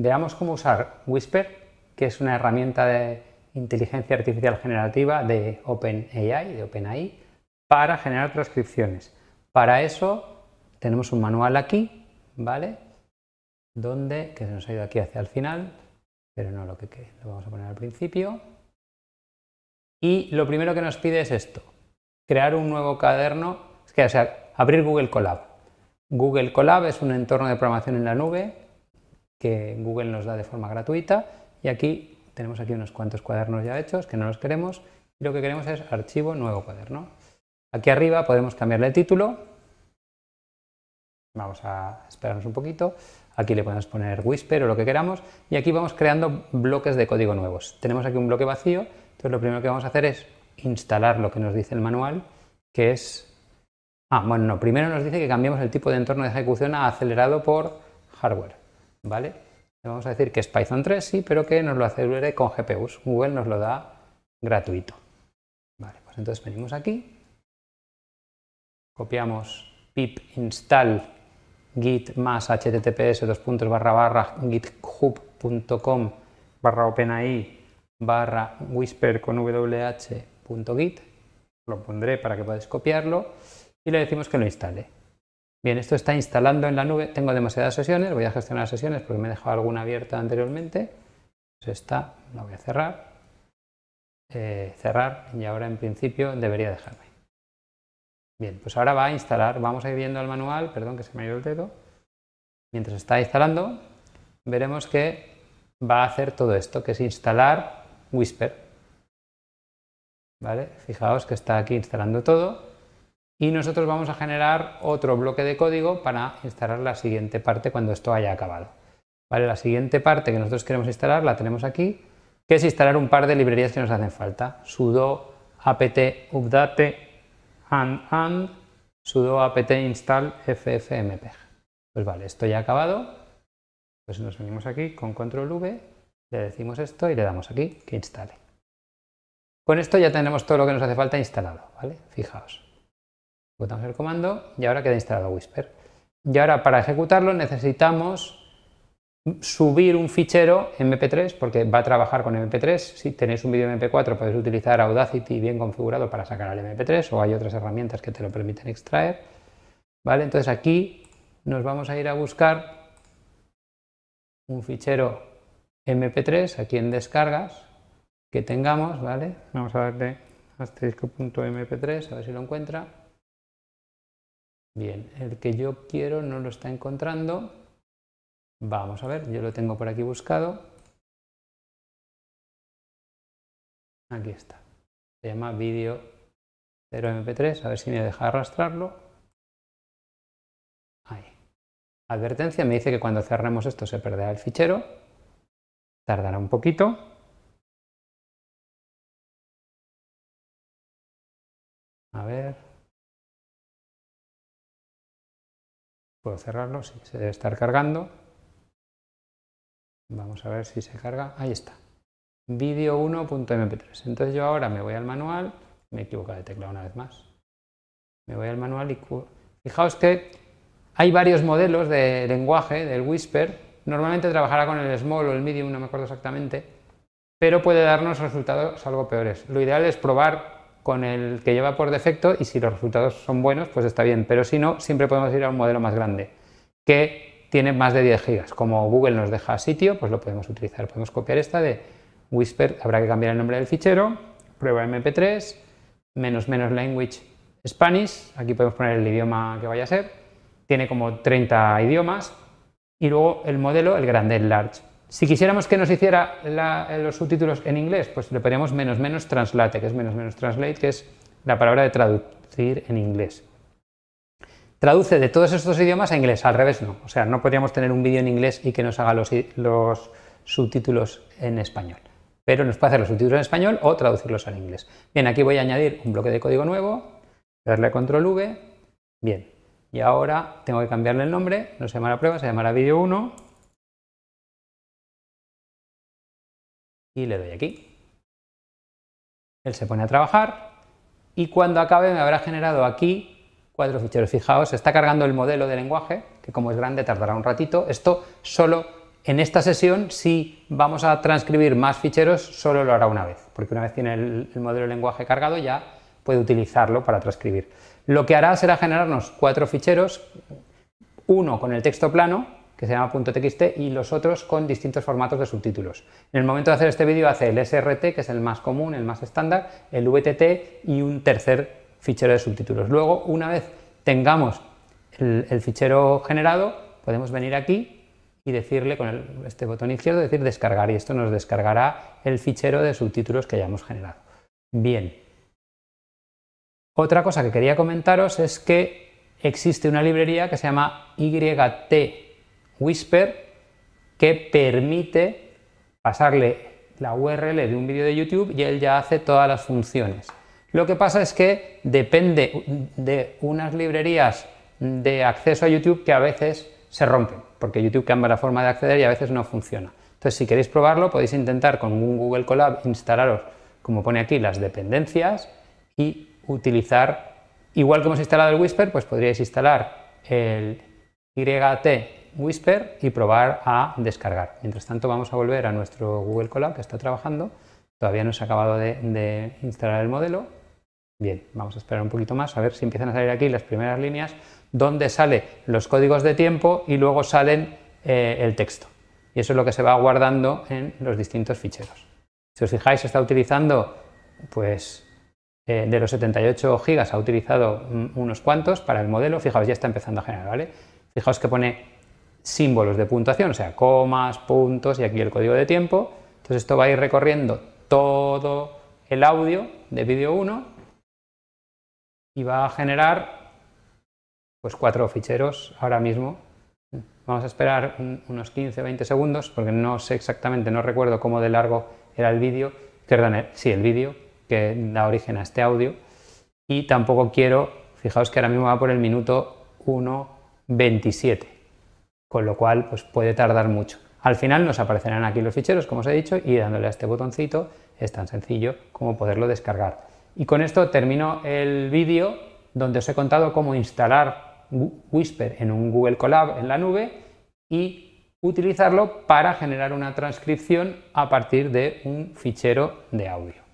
Veamos cómo usar Whisper, que es una herramienta de inteligencia artificial generativa de OpenAI, de OpenAI, para generar transcripciones. Para eso tenemos un manual aquí, ¿vale? Donde, que se nos ha ido aquí hacia el final, pero no lo que, lo vamos a poner al principio. Y lo primero que nos pide es esto, crear un nuevo caderno, es que, sea, abrir Google Colab. Google Colab es un entorno de programación en la nube que Google nos da de forma gratuita y aquí tenemos aquí unos cuantos cuadernos ya hechos que no los queremos y lo que queremos es archivo nuevo cuaderno. Aquí arriba podemos cambiarle el título. Vamos a esperarnos un poquito. Aquí le podemos poner Whisper o lo que queramos y aquí vamos creando bloques de código nuevos. Tenemos aquí un bloque vacío, entonces lo primero que vamos a hacer es instalar lo que nos dice el manual, que es... Ah, bueno, no, primero nos dice que cambiamos el tipo de entorno de ejecución a acelerado por hardware. ¿vale? vamos a decir que es Python 3, sí, pero que nos lo acelere con GPUs. Google nos lo da gratuito. Vale, pues entonces venimos aquí, copiamos pip install git más https dos puntos barra barra github.com barra openai barra whisper con wh.git, lo pondré para que podáis copiarlo y le decimos que lo instale. Bien, esto está instalando en la nube. Tengo demasiadas sesiones, voy a gestionar sesiones porque me he dejado alguna abierta anteriormente. Pues esta la voy a cerrar. Eh, cerrar y ahora en principio debería dejarme. Bien, pues ahora va a instalar, vamos a ir viendo el manual, perdón que se me ha ido el dedo. Mientras está instalando, veremos que va a hacer todo esto, que es instalar Whisper. ¿Vale? Fijaos que está aquí instalando todo y nosotros vamos a generar otro bloque de código para instalar la siguiente parte cuando esto haya acabado. ¿Vale? La siguiente parte que nosotros queremos instalar la tenemos aquí, que es instalar un par de librerías que nos hacen falta. sudo apt update and and sudo apt install ffmpeg. Pues vale, esto ya ha acabado. Pues nos venimos aquí con control V, le decimos esto y le damos aquí que instale. Con esto ya tenemos todo lo que nos hace falta instalado, ¿vale? Fijaos ejecutamos el comando y ahora queda instalado Whisper. Y ahora para ejecutarlo necesitamos subir un fichero MP3 porque va a trabajar con MP3. Si tenéis un vídeo MP4 podéis utilizar Audacity bien configurado para sacar el MP3 o hay otras herramientas que te lo permiten extraer. ¿Vale? Entonces aquí nos vamos a ir a buscar un fichero MP3 aquí en descargas que tengamos, ¿vale? Vamos a darle asterisco.mp3 a ver si lo encuentra. Bien, el que yo quiero no lo está encontrando. Vamos a ver, yo lo tengo por aquí buscado. Aquí está. Se llama vídeo 0mp3. A ver si me deja arrastrarlo. Ahí. Advertencia, me dice que cuando cerremos esto se perderá el fichero. Tardará un poquito. A ver. cerrarlo, si se debe estar cargando. Vamos a ver si se carga. Ahí está. Video 1.mp3. Entonces yo ahora me voy al manual. Me he equivocado de tecla una vez más. Me voy al manual y... Fijaos que hay varios modelos de lenguaje del Whisper. Normalmente trabajará con el Small o el Medium, no me acuerdo exactamente. Pero puede darnos resultados algo peores. Lo ideal es probar con el que lleva por defecto y si los resultados son buenos, pues está bien. Pero si no, siempre podemos ir a un modelo más grande que tiene más de 10 gigas. Como Google nos deja sitio, pues lo podemos utilizar. Podemos copiar esta de Whisper, habrá que cambiar el nombre del fichero, prueba mp3, menos menos language Spanish, aquí podemos poner el idioma que vaya a ser, tiene como 30 idiomas, y luego el modelo, el grande, el large. Si quisiéramos que nos hiciera eh, los subtítulos en inglés, pues le pondríamos menos menos translate, que es menos menos translate, que es la palabra de traducir en inglés. Traduce de todos estos idiomas a inglés, al revés no. O sea, no podríamos tener un vídeo en inglés y que nos haga los, subtítulos en español. Pero nos puede hacer los subtítulos en español o traducirlos al inglés. Bien, aquí voy a añadir un bloque de código nuevo, darle control V. Bien, y ahora tengo que cambiarle el nombre, no se llamará prueba, se llamará vídeo 1 y le doy aquí. Él se pone a trabajar y cuando acabe me habrá generado aquí cuatro ficheros. Fijaos, está cargando el modelo de lenguaje, que como es grande tardará un ratito. Esto solo en esta sesión, si vamos a transcribir más ficheros, solo lo hará una vez, porque una vez tiene el, el modelo de lenguaje cargado ya puede utilizarlo para transcribir. Lo que hará será generarnos cuatro ficheros, uno con el texto plano, que se llama .txt y los otros con distintos formatos de subtítulos. En el momento de hacer este vídeo hace el SRT, que es el más común, el más estándar, el VTT y un tercer fichero de subtítulos. Luego, una vez tengamos el, fichero generado, podemos venir aquí y decirle con este botón izquierdo, decir descargar, y esto nos descargará el fichero de subtítulos que hayamos generado. Bien. Otra cosa que quería comentaros es que existe una librería que se llama YT Whisper que permite pasarle la URL de un vídeo de YouTube y él ya hace todas las funciones. Lo que pasa es que depende de unas librerías de acceso a YouTube que a veces se rompen, porque YouTube cambia la forma de acceder y a veces no funciona. Entonces, si queréis probarlo, podéis intentar con un Google Colab instalaros, como pone aquí, las dependencias y utilizar, igual que hemos instalado el Whisper, pues podríais instalar el YT Whisper y probar a descargar. Mientras tanto vamos a volver a nuestro Google Colab que está trabajando. Todavía no se ha acabado de, instalar el modelo. Bien, vamos a esperar un poquito más a ver si empiezan a salir aquí las primeras líneas donde salen los códigos de tiempo y luego salen eh, el texto. Y eso es lo que se va guardando en los distintos ficheros. Si os fijáis, está utilizando, pues eh, de los 78 gigas ha utilizado mm, unos cuantos para el modelo. Fijaos, ya está empezando a generar, ¿vale? Fijaos que pone símbolos de puntuación, o sea, comas, puntos y aquí el código de tiempo. Entonces esto va a ir recorriendo todo el audio de vídeo 1 y va a generar pues cuatro ficheros ahora mismo. Vamos a esperar unos 15-20 segundos porque no sé exactamente, no recuerdo cómo de largo era el vídeo, perdón, sí, el vídeo que da origen a este audio y tampoco quiero, fijaos que ahora mismo va por el minuto 1.27 con lo cual pues puede tardar mucho. Al final nos aparecerán aquí los ficheros, como os he dicho, y dándole a este botoncito es tan sencillo como poderlo descargar. Y con esto termino el vídeo donde os he contado cómo instalar Whisper en un Google Colab en la nube y utilizarlo para generar una transcripción a partir de un fichero de audio.